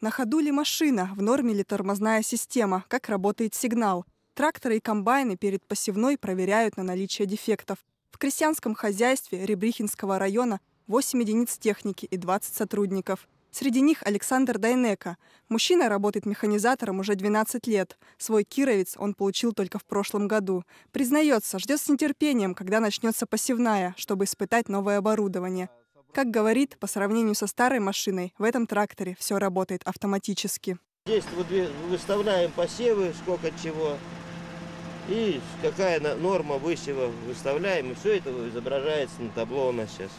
На ходу ли машина, в норме ли тормозная система, как работает сигнал. Тракторы и комбайны перед посевной проверяют на наличие дефектов. В крестьянском хозяйстве Ребрихинского района 8 единиц техники и 20 сотрудников. Среди них Александр Дайнека. Мужчина работает механизатором уже 12 лет. Свой кировец он получил только в прошлом году. Признается, ждет с нетерпением, когда начнется посевная, чтобы испытать новое оборудование. Как говорит, по сравнению со старой машиной, в этом тракторе все работает автоматически. Здесь выставляем посевы, сколько чего, и какая норма высева выставляем, и все это изображается на табло у нас сейчас.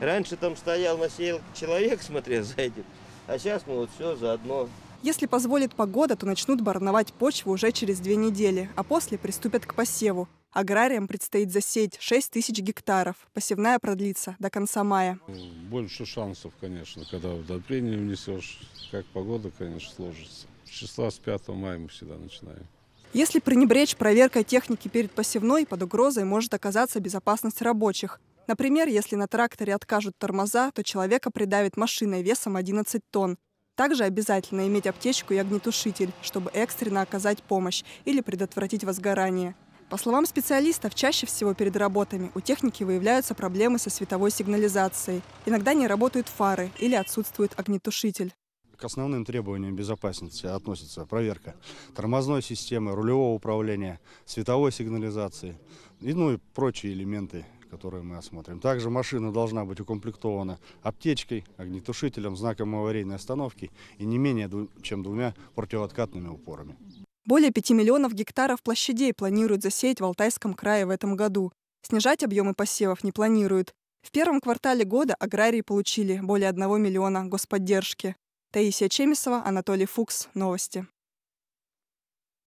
Раньше там стоял, насеял человек, смотрел за этим, а сейчас мы вот все заодно если позволит погода, то начнут барновать почву уже через две недели, а после приступят к посеву. Аграриям предстоит засеять 6 тысяч гектаров. Посевная продлится до конца мая. Ну, больше шансов, конечно, когда удобрение внесешь. Как погода, конечно, сложится. С числа с 5 мая мы всегда начинаем. Если пренебречь проверкой техники перед посевной, под угрозой может оказаться безопасность рабочих. Например, если на тракторе откажут тормоза, то человека придавит машиной весом 11 тонн. Также обязательно иметь аптечку и огнетушитель, чтобы экстренно оказать помощь или предотвратить возгорание. По словам специалистов, чаще всего перед работами у техники выявляются проблемы со световой сигнализацией. Иногда не работают фары или отсутствует огнетушитель. К основным требованиям безопасности относится проверка тормозной системы, рулевого управления, световой сигнализации и, ну, и прочие элементы которые мы осмотрим. Также машина должна быть укомплектована аптечкой, огнетушителем, знаком аварийной остановки и не менее чем двумя противооткатными упорами. Более 5 миллионов гектаров площадей планируют засеять в Алтайском крае в этом году. Снижать объемы посевов не планируют. В первом квартале года аграрии получили более 1 миллиона господдержки. Таисия Чемисова, Анатолий Фукс. Новости.